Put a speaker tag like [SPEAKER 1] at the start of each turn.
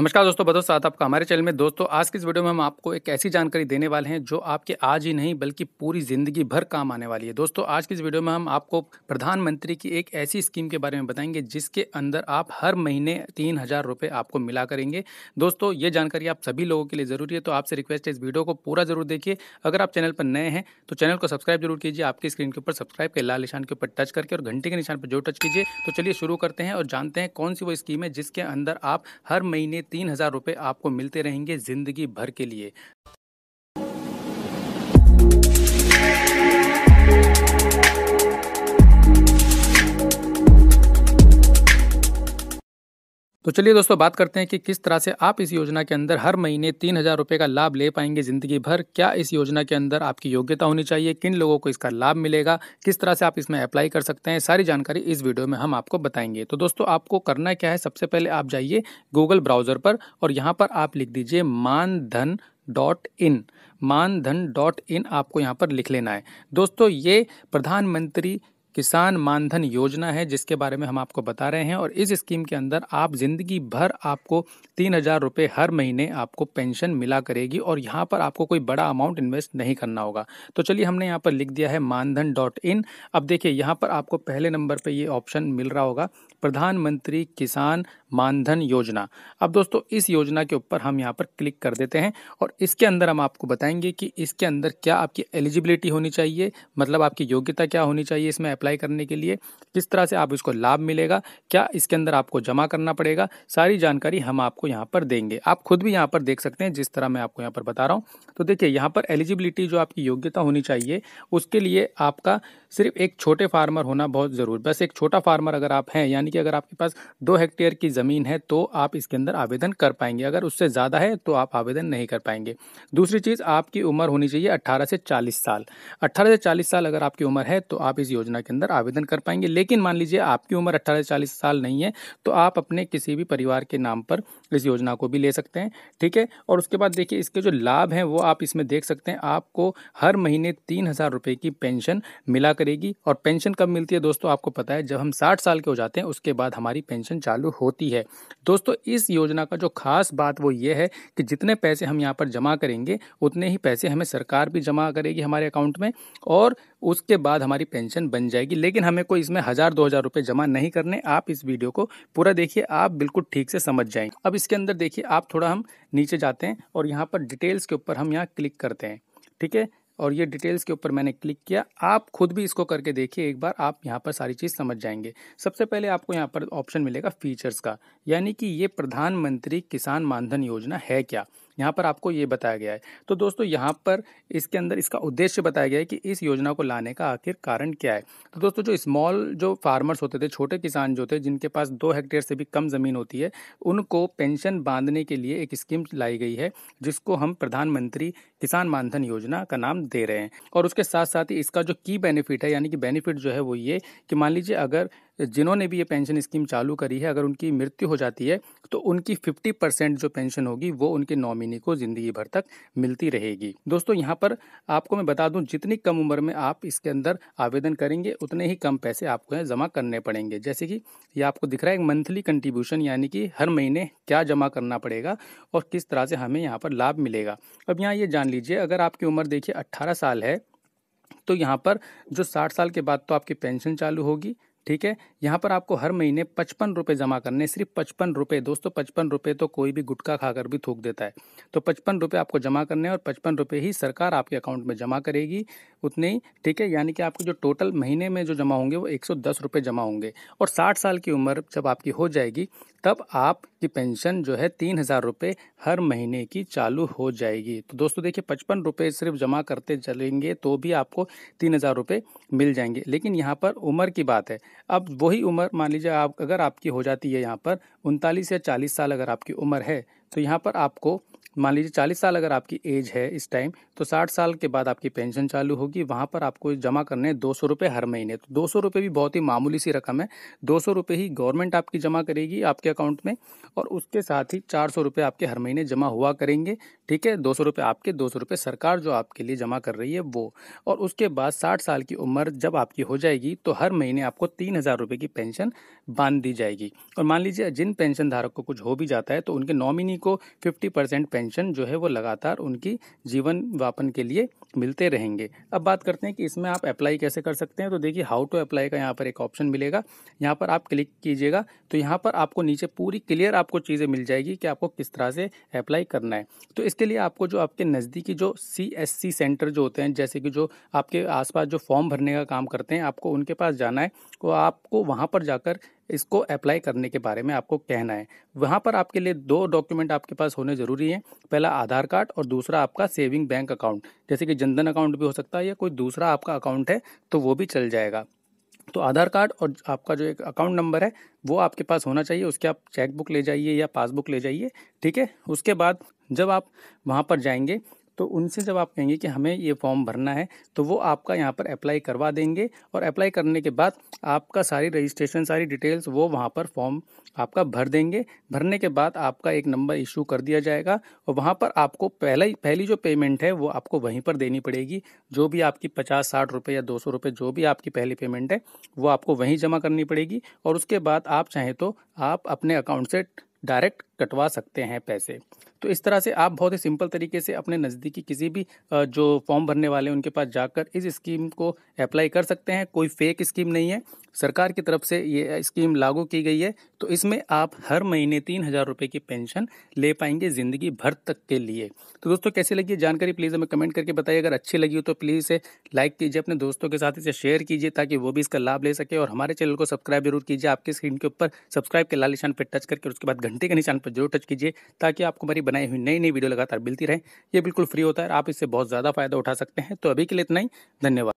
[SPEAKER 1] नमस्कार दोस्तों बदो साथ आपका हमारे चैनल में दोस्तों आज की इस वीडियो में हम आपको एक ऐसी जानकारी देने वाले हैं जो आपके आज ही नहीं बल्कि पूरी ज़िंदगी भर काम आने वाली है दोस्तों आज की इस वीडियो में हम आपको प्रधानमंत्री की एक ऐसी स्कीम के बारे में बताएंगे जिसके अंदर आप हर महीने तीन हज़ार रुपये आपको मिला करेंगे दोस्तों ये जानकारी आप सभी लोगों के लिए ज़रूरी है तो आपसे रिक्वेस्ट है इस वीडियो को पूरा ज़रूर देखिए अगर आप चैनल पर नए हैं तो चैनल को सब्सक्राइब जरूर कीजिए आपकी स्क्रीन के ऊपर सब्सक्राइब के लाल निशान के ऊपर टच करके और घंटे के निशान पर जो टच कीजिए तो चलिए शुरू करते हैं और जानते हैं कौन सी वो स्कीम है जिसके अंदर आप हर महीने तीन हज़ार रुपये आपको मिलते रहेंगे ज़िंदगी भर के लिए तो चलिए दोस्तों बात करते हैं कि किस तरह से आप इस योजना के अंदर हर महीने तीन हज़ार रुपये का लाभ ले पाएंगे ज़िंदगी भर क्या इस योजना के अंदर आपकी योग्यता होनी चाहिए किन लोगों को इसका लाभ मिलेगा किस तरह से आप इसमें अप्लाई कर सकते हैं सारी जानकारी इस वीडियो में हम आपको बताएंगे तो दोस्तों आपको करना क्या है सबसे पहले आप जाइए गूगल ब्राउज़र पर और यहाँ पर आप लिख दीजिए मानधन dot in Maandhan dot in आपको यहाँ पर लिख लेना है दोस्तों ये प्रधानमंत्री किसान मानधन योजना है जिसके बारे में हम आपको बता रहे हैं और इस स्कीम के अंदर आप ज़िंदगी भर आपको तीन हज़ार रुपये हर महीने आपको पेंशन मिला करेगी और यहाँ पर आपको कोई बड़ा अमाउंट इन्वेस्ट नहीं करना होगा तो चलिए हमने यहाँ पर लिख दिया है मानधन डॉट इन अब देखिए यहाँ पर आपको पहले नंबर पर ये ऑप्शन मिल रहा होगा प्रधानमंत्री किसान मानधन योजना अब दोस्तों इस योजना के ऊपर हम यहाँ पर क्लिक कर देते हैं और इसके अंदर हम आपको बताएंगे कि इसके अंदर क्या आपकी एलिजिबिलिटी होनी चाहिए मतलब आपकी योग्यता क्या होनी चाहिए इसमें अप्लाई अप्लाई करने के लिए किस तरह से आप इसको लाभ मिलेगा क्या इसके अंदर आपको जमा करना पड़ेगा सारी जानकारी हम आपको यहाँ पर देंगे आप खुद भी यहाँ पर देख सकते हैं जिस तरह मैं आपको यहाँ पर बता रहा हूँ तो देखिए यहाँ पर एलिजिबिलिटी जो आपकी योग्यता होनी चाहिए उसके लिए आपका सिर्फ एक छोटे फार्मर होना बहुत ज़रूर बस एक छोटा फार्मर अगर आप हैं यानी कि अगर आपके पास दो हेक्टेयर की ज़मीन है तो आप इसके अंदर आवेदन कर पाएंगे अगर उससे ज़्यादा है तो आप आवेदन नहीं कर पाएंगे दूसरी चीज़ आपकी उम्र होनी चाहिए अट्ठारह से चालीस साल अट्ठारह से चालीस साल अगर आपकी उम्र है तो आप इस योजना के अंदर आवेदन कर पाएंगे लेकिन मान लीजिए आपकी उम्र अट्ठारह से चालीस साल नहीं है तो आप अपने किसी भी परिवार के नाम पर इस योजना को भी ले सकते हैं ठीक है और उसके बाद देखिए इसके जो लाभ हैं वो आप इसमें देख सकते हैं आपको हर महीने तीन हज़ार रुपये की पेंशन मिला करेगी और पेंशन कब मिलती है दोस्तों आपको पता है जब हम साठ साल के हो जाते हैं उसके बाद हमारी पेंशन चालू होती है दोस्तों इस योजना का जो खास बात वो ये है कि जितने पैसे हम यहाँ पर जमा करेंगे उतने ही पैसे हमें सरकार भी जमा करेगी हमारे अकाउंट में और उसके बाद हमारी पेंशन बन जाएगी जाएगी लेकिन हमें कोई इसमें हज़ार दो हज़ार रुपए जमा नहीं करने आप इस वीडियो को पूरा देखिए आप बिल्कुल ठीक से समझ जाएंगे अब इसके अंदर देखिए आप थोड़ा हम नीचे जाते हैं और यहाँ पर डिटेल्स के ऊपर हम यहाँ क्लिक करते हैं ठीक है और ये डिटेल्स के ऊपर मैंने क्लिक किया आप खुद भी इसको करके देखिए एक बार आप यहाँ पर सारी चीज़ समझ जाएंगे सबसे पहले आपको यहाँ पर ऑप्शन मिलेगा फीचर्स का यानी कि ये प्रधानमंत्री किसान मानधन योजना है क्या यहाँ पर आपको ये बताया गया है तो दोस्तों यहाँ पर इसके अंदर इसका उद्देश्य बताया गया है कि इस योजना को लाने का आखिर कारण क्या है तो दोस्तों जो स्मॉल जो फार्मर्स होते थे छोटे किसान जो थे जिनके पास दो हेक्टेयर से भी कम ज़मीन होती है उनको पेंशन बांधने के लिए एक स्कीम लाई गई है जिसको हम प्रधानमंत्री किसान मानधन योजना का नाम दे रहे हैं और उसके साथ साथ ही इसका जो की बेनिफिट है यानी कि बेनिफिट जो है वो ये कि मान लीजिए अगर जिन्होंने भी ये पेंशन स्कीम चालू करी है अगर उनकी मृत्यु हो जाती है तो उनकी 50 परसेंट जो पेंशन होगी वो उनके नॉमिनी को ज़िंदगी भर तक मिलती रहेगी दोस्तों यहाँ पर आपको मैं बता दूँ जितनी कम उम्र में आप इसके अंदर आवेदन करेंगे उतने ही कम पैसे आपको जमा करने पड़ेंगे जैसे कि ये आपको दिख रहा है मंथली कंट्रीब्यूशन यानी कि हर महीने क्या जमा करना पड़ेगा और किस तरह से हमें यहाँ पर लाभ मिलेगा अब यहाँ ये जान लीजिए अगर आपकी उम्र देखिए अट्ठारह साल है तो यहाँ पर जो साठ साल के बाद तो आपकी पेंशन चालू होगी ठीक है यहाँ पर आपको हर महीने पचपन रुपये जमा करने सिर्फ पचपन रुपये दोस्तों पचपन रुपये तो कोई भी गुटखा खाकर भी थूक देता है तो पचपन रुपये आपको जमा करने और पचपन रुपये ही सरकार आपके अकाउंट में जमा करेगी उतने ही ठीक है यानी कि आपको जो टोटल महीने में जो जमा होंगे वो एक सौ दस रुपये जमा होंगे और साठ साल की उम्र जब आपकी हो जाएगी तब आपकी पेंशन जो है तीन हज़ार रुपये हर महीने की चालू हो जाएगी तो दोस्तों देखिए पचपन रुपये सिर्फ जमा करते चलेंगे तो भी आपको तीन हज़ार रुपये मिल जाएंगे लेकिन यहाँ पर उम्र की बात है अब वही उम्र मान लीजिए आप अगर आपकी हो जाती है यहाँ पर उनतालीस या चालीस साल अगर आपकी उम्र है तो यहाँ पर आपको मान लीजिए चालीस साल अगर आपकी एज है इस टाइम तो साठ साल के बाद आपकी पेंशन चालू होगी वहाँ पर आपको जमा करने दो सौ रुपये हर महीने तो दो सौ रुपये भी बहुत ही मामूली सी रकम है दो सौ रुपये ही गवर्नमेंट आपकी जमा करेगी आपके अकाउंट में और उसके साथ ही चार सौ रुपये आपके हर महीने जमा हुआ करेंगे ठीक है दो सौ रुपये आपके दो सौ रुपये सरकार जो आपके लिए जमा कर रही है वो और उसके बाद साठ साल की उम्र जब आपकी हो जाएगी तो हर महीने आपको तीन हज़ार रुपये की पेंशन बांध दी जाएगी और मान लीजिए जिन पेंशन धारक को कुछ हो भी जाता है तो उनके नॉमिनी को फिफ्टी परसेंट पेंशन पेंशन जो है वो लगातार उनकी जीवन यापन के लिए मिलते रहेंगे अब बात करते हैं कि इसमें आप अप्लाई कैसे कर सकते हैं तो देखिए हाउ टू अप्लाई का यहाँ पर एक ऑप्शन मिलेगा यहाँ पर आप क्लिक कीजिएगा तो यहाँ पर आपको नीचे पूरी क्लियर आपको चीज़ें मिल जाएगी कि आपको किस तरह से अप्लाई करना है तो इसके लिए आपको जो आपके नज़दीकी जो सी सेंटर जो होते हैं जैसे कि जो आपके आसपास जो फॉर्म भरने का काम करते हैं आपको उनके पास जाना है तो आपको वहाँ पर जाकर इसको अप्लाई करने के बारे में आपको कहना है वहाँ पर आपके लिए दो डॉक्यूमेंट आपके पास होने ज़रूरी हैं पहला आधार कार्ड और दूसरा आपका सेविंग बैंक अकाउंट जैसे कि जनधन अकाउंट भी हो सकता है या कोई दूसरा आपका अकाउंट है तो वो भी चल जाएगा तो आधार कार्ड और आपका जो एक अकाउंट नंबर है वो आपके पास होना चाहिए उसके आप चेकबुक ले जाइए या पासबुक ले जाइए ठीक है उसके बाद जब आप वहाँ पर जाएंगे तो उनसे जब आप कहेंगे कि हमें ये फॉर्म भरना है तो वो आपका यहाँ पर अप्लाई करवा देंगे और अप्लाई करने के बाद आपका सारी रजिस्ट्रेशन सारी डिटेल्स वो वहाँ पर फॉर्म आपका भर देंगे भरने के बाद आपका एक नंबर इशू कर दिया जाएगा और वहाँ पर आपको पहला पहली जो पेमेंट है वो आपको वहीं पर देनी पड़ेगी जो भी आपकी पचास साठ रुपये या दो सौ रुपये जो भी आपकी पहली पेमेंट है वो आपको वहीं जमा करनी पड़ेगी और उसके बाद आप चाहें तो आप अपने अकाउंट से डायरेक्ट कटवा सकते हैं पैसे तो इस तरह से आप बहुत ही सिंपल तरीके से अपने नज़दीकी किसी भी जो फॉर्म भरने वाले उनके पास जाकर इस स्कीम को अप्लाई कर सकते हैं कोई फेक स्कीम नहीं है सरकार की तरफ से ये स्कीम लागू की गई है तो इसमें आप हर महीने तीन हज़ार रुपये की पेंशन ले पाएंगे ज़िंदगी भर तक के लिए तो दोस्तों कैसे लगी जानकारी प्लीज़ हमें कमेंट करके बताइए अगर अच्छी लगी हो तो प्लीज़ इसे लाइक कीजिए अपने दोस्तों के साथ इसे शेयर कीजिए ताकि वो भी इसका लाभ ले सके और हमारे चैनल को सब्सक्राइब जरूर कीजिए आपके स्क्रीन के ऊपर सब्सक्राइब के लाल निशान पर टच करके उसके बाद घंटे के निशान पर पर जरूर टच कीजिए ताकि आपको हमारी बनाई हुई नई नई वीडियो लगातार मिलती रहे ये बिल्कुल फ्री होता है आप इससे बहुत ज़्यादा फायदा उठा सकते हैं तो अभी के लिए इतना ही धन्यवाद